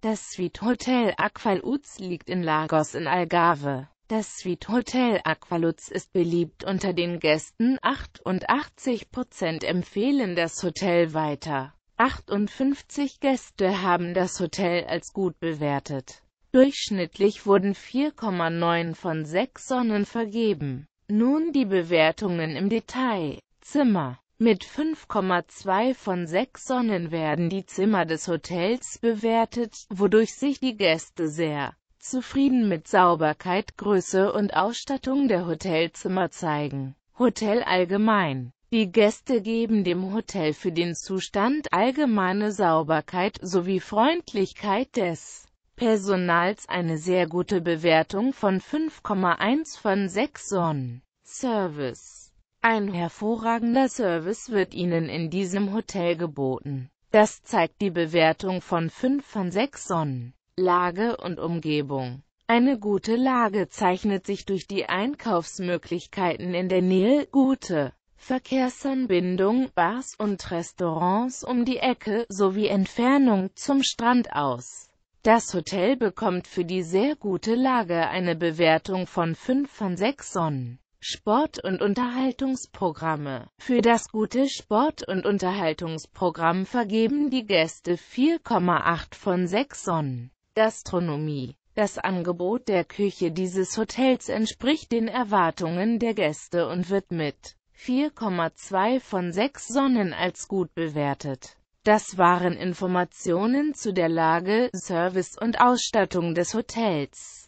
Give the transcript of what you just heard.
Das Suite Hotel Aqualuz liegt in Lagos in Algarve. Das Suite Hotel Aqualuz ist beliebt unter den Gästen, 88% empfehlen das Hotel weiter. 58 Gäste haben das Hotel als gut bewertet. Durchschnittlich wurden 4,9 von 6 Sonnen vergeben. Nun die Bewertungen im Detail. Zimmer mit 5,2 von 6 Sonnen werden die Zimmer des Hotels bewertet, wodurch sich die Gäste sehr zufrieden mit Sauberkeit, Größe und Ausstattung der Hotelzimmer zeigen. Hotel allgemein die Gäste geben dem Hotel für den Zustand allgemeine Sauberkeit sowie Freundlichkeit des Personals eine sehr gute Bewertung von 5,1 von 6 Sonnen. Service ein hervorragender Service wird Ihnen in diesem Hotel geboten. Das zeigt die Bewertung von 5 von 6 Sonnen. Lage und Umgebung Eine gute Lage zeichnet sich durch die Einkaufsmöglichkeiten in der Nähe, gute Verkehrsanbindung, Bars und Restaurants um die Ecke sowie Entfernung zum Strand aus. Das Hotel bekommt für die sehr gute Lage eine Bewertung von 5 von 6 Sonnen. Sport- und Unterhaltungsprogramme. Für das gute Sport- und Unterhaltungsprogramm vergeben die Gäste 4,8 von 6 Sonnen. Gastronomie. Das Angebot der Küche dieses Hotels entspricht den Erwartungen der Gäste und wird mit 4,2 von 6 Sonnen als gut bewertet. Das waren Informationen zu der Lage, Service und Ausstattung des Hotels.